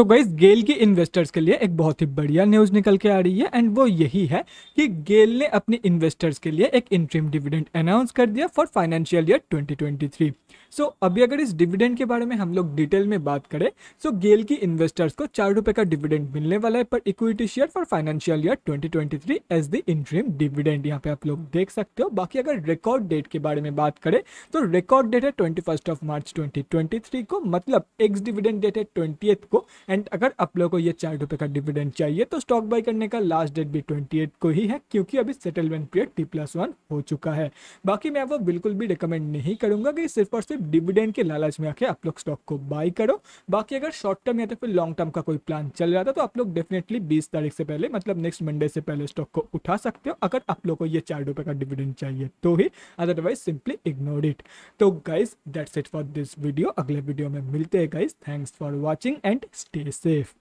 तो गाइज गेल के इन्वेस्टर्स के लिए एक बहुत ही बढ़िया न्यूज़ निकल के आ रही है एंड वो यही है कि गेल ने अपने इन्वेस्टर्स के लिए एक इंट्रीम डिविडेंड अनाउंस कर दिया for financial year 2023 twenty so अभी अगर इस डिविडेंड के बारे में हम लोग डिटेल में बात करें सो so गेल की इन्वेस्टर्स को चार रुपए का डिविडेंड मिलने वाला है पर equity share for financial year 2023 as the interim dividend यहाँ पे आप लोग देख सकते हो बाकी अगर रिकॉर्ड डेट के बारे में बात करें तो रिकॉर्ड डेट है ट्वेंटी ऑफ मार्च ट्वेंटी को मतलब एक्स डिविडेंड डेट है ट्वेंटी को एंड अगर आप लोगों को ये चार रुपये का डिविडेंड चाहिए तो स्टॉक बाई करने का लास्ट डेट भी ट्वेंटी को ही है क्योंकि अभी settlement period T plus one हो चुका है बाकी मैं आपको बिल्कुल भी रिकमेंड नहीं करूंगा कि सिर्फ और सिर्फ डिविडेंड के लालच में आके आप लोग स्टॉक को बाई करो बाकी अगर शॉर्ट टर्म या तो फिर लॉन्ग टर्म का कोई प्लान चल रहा था तो आप लोग डेफिनेटली बीस तारीख से पहले मतलब नेक्स्ट मंडे से पहले स्टॉक को उठा सकते हो अगर आप लोग को ये चार रुपये का डिविडेंड चाहिए तो ही अदरवाइज सिंपली इग्नोर इट तो guys that's it for this video अगले वीडियो में मिलते हैं guys thanks for watching and stay safe